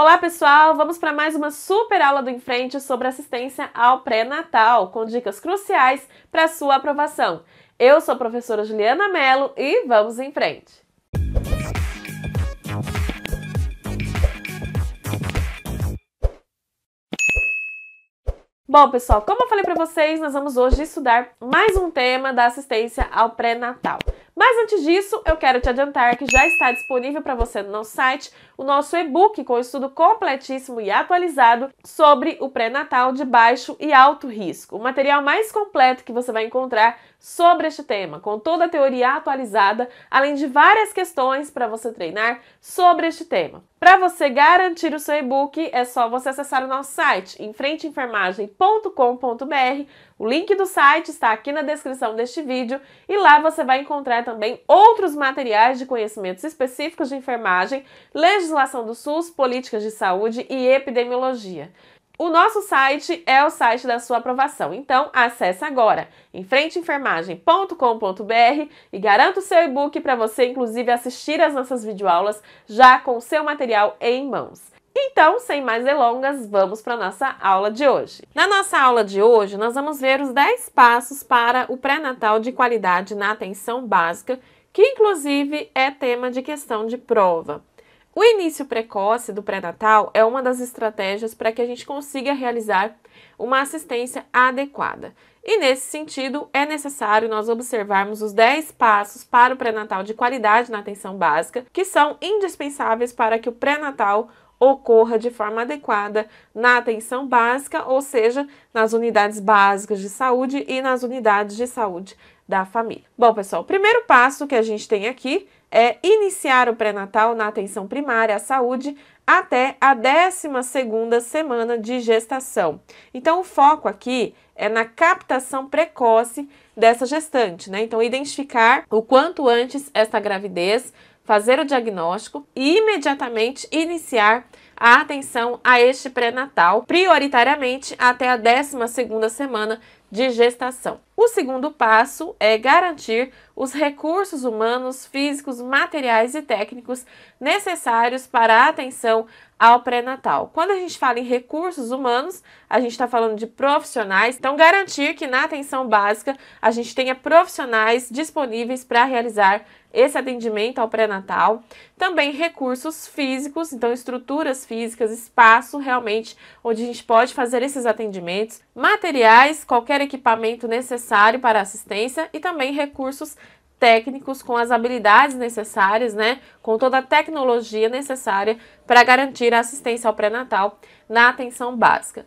Olá, pessoal! Vamos para mais uma super aula do Enfrente sobre assistência ao pré-natal, com dicas cruciais para sua aprovação. Eu sou a professora Juliana Mello e vamos em frente! Bom, pessoal, como eu falei para vocês, nós vamos hoje estudar mais um tema da assistência ao pré-natal. Mas antes disso, eu quero te adiantar que já está disponível para você no nosso site o nosso e-book com estudo completíssimo e atualizado sobre o pré-natal de baixo e alto risco. O material mais completo que você vai encontrar sobre este tema, com toda a teoria atualizada, além de várias questões para você treinar sobre este tema. Para você garantir o seu e-book, é só você acessar o nosso site enfrenteenfermagem.com.br. O link do site está aqui na descrição deste vídeo e lá você vai encontrar também outros materiais de conhecimentos específicos de enfermagem, legislação do SUS, políticas de saúde e epidemiologia. O nosso site é o site da sua aprovação, então acesse agora enfrenteenfermagem.com.br e garanta o seu e-book para você, inclusive, assistir às nossas videoaulas já com o seu material em mãos. Então, sem mais delongas, vamos para nossa aula de hoje. Na nossa aula de hoje, nós vamos ver os 10 passos para o pré-natal de qualidade na atenção básica, que inclusive é tema de questão de prova. O início precoce do pré-natal é uma das estratégias para que a gente consiga realizar uma assistência adequada. E nesse sentido, é necessário nós observarmos os 10 passos para o pré-natal de qualidade na atenção básica, que são indispensáveis para que o pré-natal ocorra de forma adequada na atenção básica, ou seja, nas unidades básicas de saúde e nas unidades de saúde da família. Bom, pessoal, o primeiro passo que a gente tem aqui é iniciar o pré-natal na atenção primária à saúde até a 12ª semana de gestação. Então o foco aqui é na captação precoce dessa gestante, né? Então identificar o quanto antes essa gravidez fazer o diagnóstico e imediatamente iniciar a atenção a este pré-natal, prioritariamente até a 12ª semana de gestação. O segundo passo é garantir os recursos humanos, físicos, materiais e técnicos necessários para a atenção ao pré-natal. Quando a gente fala em recursos humanos, a gente está falando de profissionais, então garantir que na atenção básica a gente tenha profissionais disponíveis para realizar esse atendimento ao pré-natal, também recursos físicos, então estruturas físicas, espaço realmente onde a gente pode fazer esses atendimentos, materiais, qualquer equipamento necessário para assistência e também recursos técnicos com as habilidades necessárias, né, com toda a tecnologia necessária para garantir a assistência ao pré-natal na atenção básica.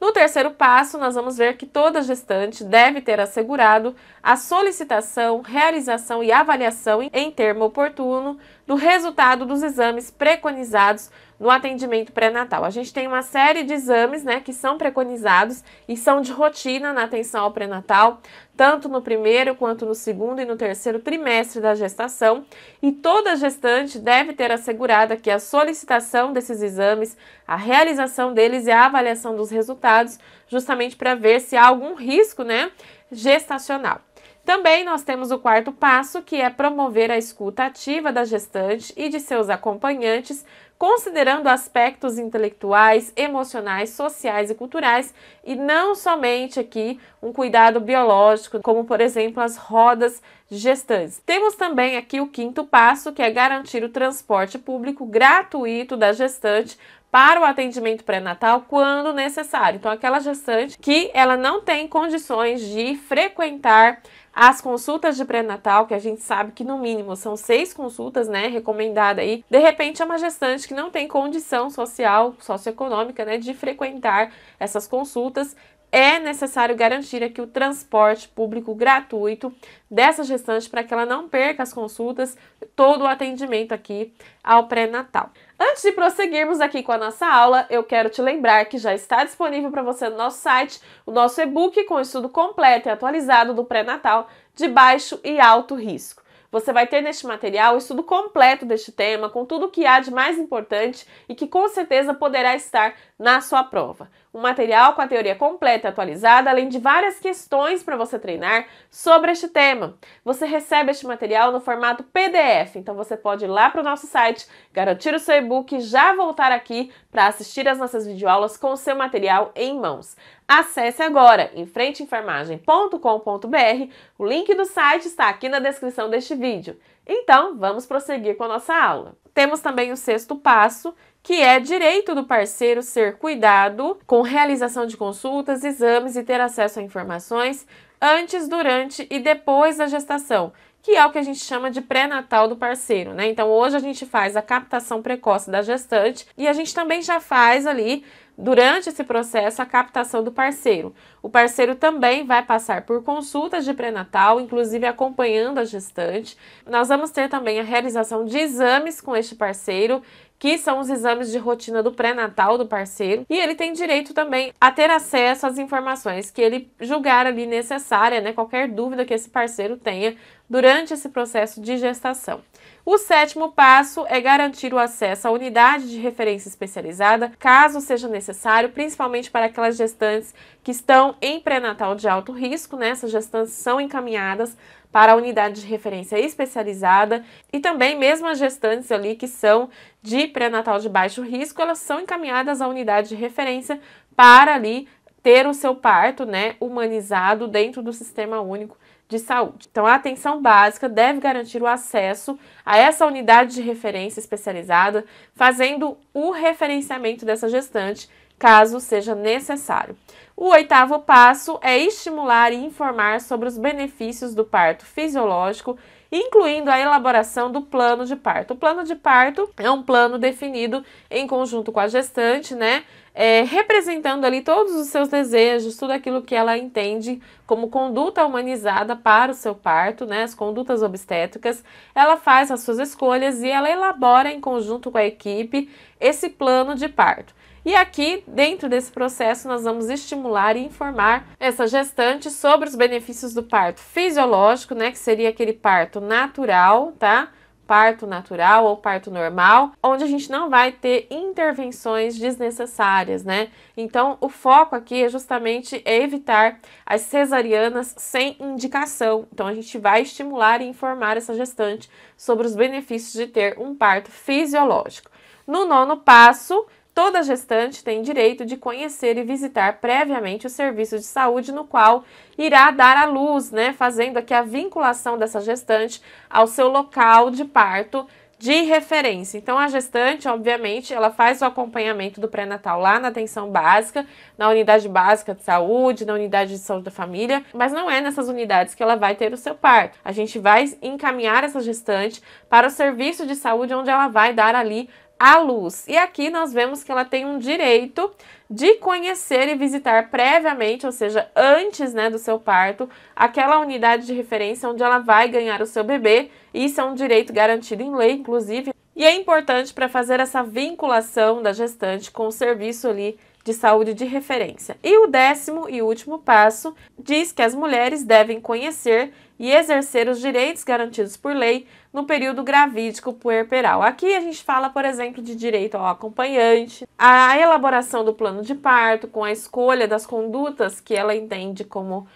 No terceiro passo, nós vamos ver que toda gestante deve ter assegurado a solicitação, realização e avaliação em termo oportuno do resultado dos exames preconizados no atendimento pré-natal. A gente tem uma série de exames né, que são preconizados e são de rotina na atenção ao pré-natal, tanto no primeiro quanto no segundo e no terceiro trimestre da gestação, e toda gestante deve ter assegurada que a solicitação desses exames, a realização deles e a avaliação dos resultados, justamente para ver se há algum risco né, gestacional. Também nós temos o quarto passo, que é promover a escuta ativa da gestante e de seus acompanhantes, considerando aspectos intelectuais, emocionais, sociais e culturais, e não somente aqui um cuidado biológico, como por exemplo as rodas gestantes. Temos também aqui o quinto passo, que é garantir o transporte público gratuito da gestante para o atendimento pré-natal quando necessário. Então, aquela gestante que ela não tem condições de frequentar as consultas de pré-natal, que a gente sabe que no mínimo são seis consultas, né, recomendada aí, de repente é uma gestante que não tem condição social, socioeconômica, né, de frequentar essas consultas, é necessário garantir aqui o transporte público gratuito dessa gestante para que ela não perca as consultas, todo o atendimento aqui ao pré-natal. Antes de prosseguirmos aqui com a nossa aula, eu quero te lembrar que já está disponível para você no nosso site o nosso e-book com estudo completo e atualizado do pré-natal de baixo e alto risco. Você vai ter neste material o estudo completo deste tema, com tudo o que há de mais importante e que com certeza poderá estar na sua prova um material com a teoria completa e atualizada, além de várias questões para você treinar sobre este tema. Você recebe este material no formato PDF, então você pode ir lá para o nosso site, garantir o seu e-book e já voltar aqui para assistir às nossas videoaulas com o seu material em mãos. Acesse agora em frenteenfermagem.com.br. O link do site está aqui na descrição deste vídeo. Então, vamos prosseguir com a nossa aula. Temos também o sexto passo, que é direito do parceiro ser cuidado com realização de consultas, exames e ter acesso a informações antes, durante e depois da gestação, que é o que a gente chama de pré-natal do parceiro, né? Então hoje a gente faz a captação precoce da gestante e a gente também já faz ali durante esse processo a captação do parceiro. O parceiro também vai passar por consultas de pré-natal, inclusive acompanhando a gestante. Nós vamos ter também a realização de exames com este parceiro que são os exames de rotina do pré-natal do parceiro, e ele tem direito também a ter acesso às informações que ele julgar ali necessária, né, qualquer dúvida que esse parceiro tenha durante esse processo de gestação. O sétimo passo é garantir o acesso à unidade de referência especializada, caso seja necessário, principalmente para aquelas gestantes que estão em pré-natal de alto risco, né? Essas gestantes são encaminhadas para a unidade de referência especializada e também mesmo as gestantes ali que são de pré-natal de baixo risco, elas são encaminhadas à unidade de referência para ali ter o seu parto, né, humanizado dentro do Sistema Único de Saúde. Então, a atenção básica deve garantir o acesso a essa unidade de referência especializada, fazendo o referenciamento dessa gestante caso seja necessário. O oitavo passo é estimular e informar sobre os benefícios do parto fisiológico, incluindo a elaboração do plano de parto. O plano de parto é um plano definido em conjunto com a gestante, né? É, representando ali todos os seus desejos, tudo aquilo que ela entende como conduta humanizada para o seu parto, né, as condutas obstétricas, ela faz as suas escolhas e ela elabora em conjunto com a equipe esse plano de parto. E aqui, dentro desse processo, nós vamos estimular e informar essa gestante sobre os benefícios do parto fisiológico, né, que seria aquele parto natural, tá? Parto natural ou parto normal, onde a gente não vai ter intervenções desnecessárias, né? Então, o foco aqui é justamente evitar as cesarianas sem indicação. Então, a gente vai estimular e informar essa gestante sobre os benefícios de ter um parto fisiológico. No nono passo, Toda gestante tem direito de conhecer e visitar previamente o serviço de saúde no qual irá dar à luz, né? Fazendo aqui a vinculação dessa gestante ao seu local de parto de referência. Então, a gestante, obviamente, ela faz o acompanhamento do pré-natal lá na atenção básica, na unidade básica de saúde, na unidade de saúde da família, mas não é nessas unidades que ela vai ter o seu parto. A gente vai encaminhar essa gestante para o serviço de saúde onde ela vai dar ali à luz. E aqui nós vemos que ela tem um direito de conhecer e visitar previamente, ou seja, antes né, do seu parto, aquela unidade de referência onde ela vai ganhar o seu bebê. Isso é um direito garantido em lei, inclusive. E é importante para fazer essa vinculação da gestante com o serviço ali de saúde de referência. E o décimo e último passo diz que as mulheres devem conhecer e exercer os direitos garantidos por lei no período gravídico puerperal. Aqui a gente fala, por exemplo, de direito ao acompanhante, a elaboração do plano de parto, com a escolha das condutas que ela entende como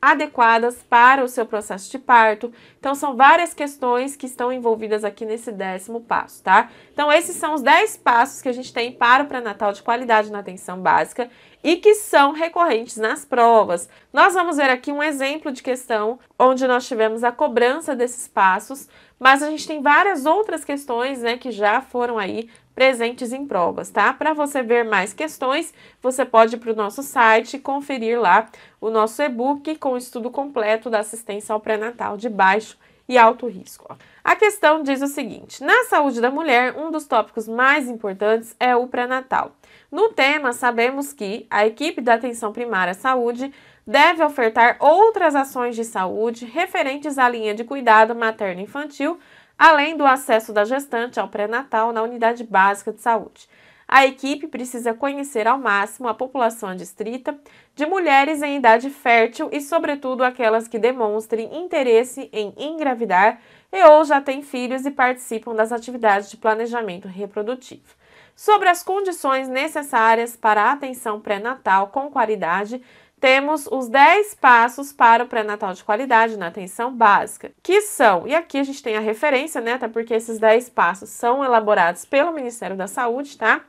adequadas para o seu processo de parto. Então, são várias questões que estão envolvidas aqui nesse décimo passo, tá? Então, esses são os 10 passos que a gente tem para o pré-natal de qualidade na atenção básica e que são recorrentes nas provas. Nós vamos ver aqui um exemplo de questão onde nós tivemos a cobrança desses passos, mas a gente tem várias outras questões, né, que já foram aí presentes em provas, tá? Para você ver mais questões, você pode ir para o nosso site e conferir lá o nosso e-book com o estudo completo da assistência ao pré-natal de baixo e alto risco. A questão diz o seguinte: na saúde da mulher, um dos tópicos mais importantes é o pré-natal. No tema, sabemos que a equipe da atenção primária à saúde deve ofertar outras ações de saúde referentes à linha de cuidado materno-infantil além do acesso da gestante ao pré-natal na unidade básica de saúde. A equipe precisa conhecer ao máximo a população adstrita de mulheres em idade fértil e, sobretudo, aquelas que demonstrem interesse em engravidar e ou já têm filhos e participam das atividades de planejamento reprodutivo. Sobre as condições necessárias para a atenção pré-natal com qualidade, temos os 10 passos para o pré-natal de qualidade na atenção básica, que são, e aqui a gente tem a referência, né, até porque esses 10 passos são elaborados pelo Ministério da Saúde, tá?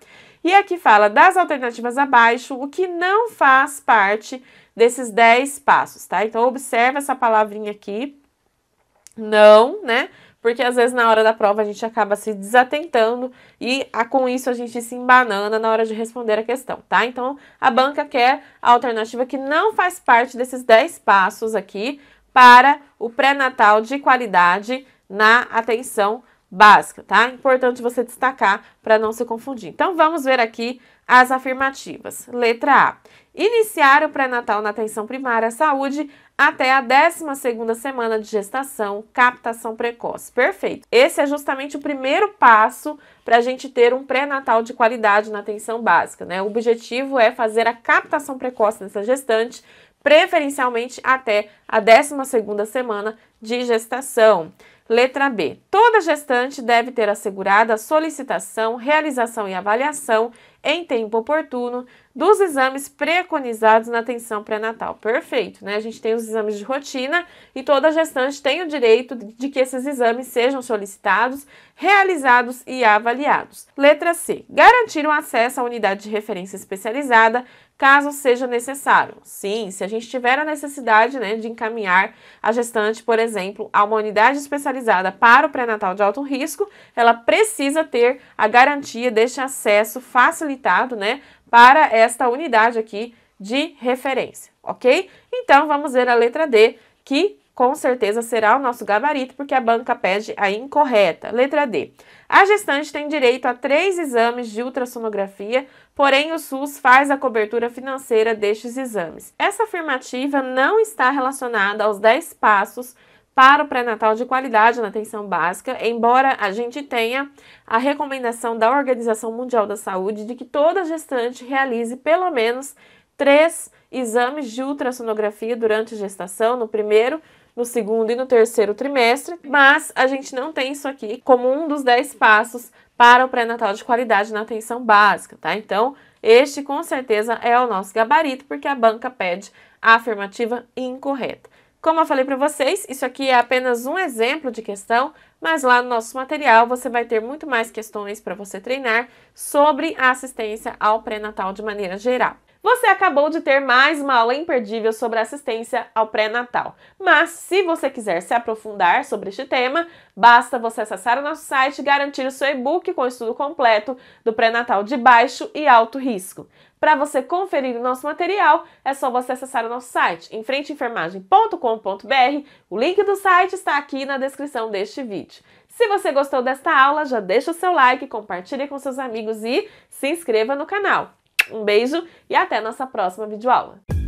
E aqui fala das alternativas abaixo, o que não faz parte desses 10 passos, tá? Então observa essa palavrinha aqui, não, né? porque às vezes na hora da prova a gente acaba se desatentando e com isso a gente se embanana na hora de responder a questão, tá? Então a banca quer a alternativa que não faz parte desses 10 passos aqui para o pré-natal de qualidade na atenção básica, tá? Importante você destacar para não se confundir. Então vamos ver aqui as afirmativas. Letra A. Iniciar o pré-natal na atenção primária à saúde até a 12 semana de gestação, captação precoce. Perfeito. Esse é justamente o primeiro passo para a gente ter um pré-natal de qualidade na atenção básica, né? O objetivo é fazer a captação precoce nessa gestante, preferencialmente até a 12 semana de gestação. Letra B. Toda gestante deve ter assegurada a solicitação, realização e avaliação em tempo oportuno dos exames preconizados na atenção pré-natal. Perfeito, né? A gente tem os exames de rotina e toda gestante tem o direito de que esses exames sejam solicitados, realizados e avaliados. Letra C. Garantir o acesso à unidade de referência especializada caso seja necessário. Sim, se a gente tiver a necessidade né, de encaminhar a gestante, por exemplo, a uma unidade especializada para o pré-natal de alto risco, ela precisa ter a garantia deste acesso facilitado né, para esta unidade aqui de referência, ok? Então, vamos ver a letra D, que com certeza será o nosso gabarito, porque a banca pede a incorreta. Letra D. A gestante tem direito a três exames de ultrassonografia, porém o SUS faz a cobertura financeira destes exames. Essa afirmativa não está relacionada aos 10 passos para o pré-natal de qualidade na atenção básica, embora a gente tenha a recomendação da Organização Mundial da Saúde de que toda gestante realize pelo menos três exames de ultrassonografia durante a gestação, no primeiro no segundo e no terceiro trimestre, mas a gente não tem isso aqui como um dos 10 passos para o pré-natal de qualidade na atenção básica, tá? Então, este com certeza é o nosso gabarito, porque a banca pede a afirmativa incorreta. Como eu falei para vocês, isso aqui é apenas um exemplo de questão, mas lá no nosso material você vai ter muito mais questões para você treinar sobre a assistência ao pré-natal de maneira geral. Você acabou de ter mais uma aula imperdível sobre assistência ao pré-natal. Mas se você quiser se aprofundar sobre este tema, basta você acessar o nosso site e garantir o seu e-book com estudo completo do pré-natal de baixo e alto risco. Para você conferir o nosso material, é só você acessar o nosso site enfrenteenfermagem.com.br. O link do site está aqui na descrição deste vídeo. Se você gostou desta aula, já deixa o seu like, compartilhe com seus amigos e se inscreva no canal. Um beijo e até a nossa próxima videoaula.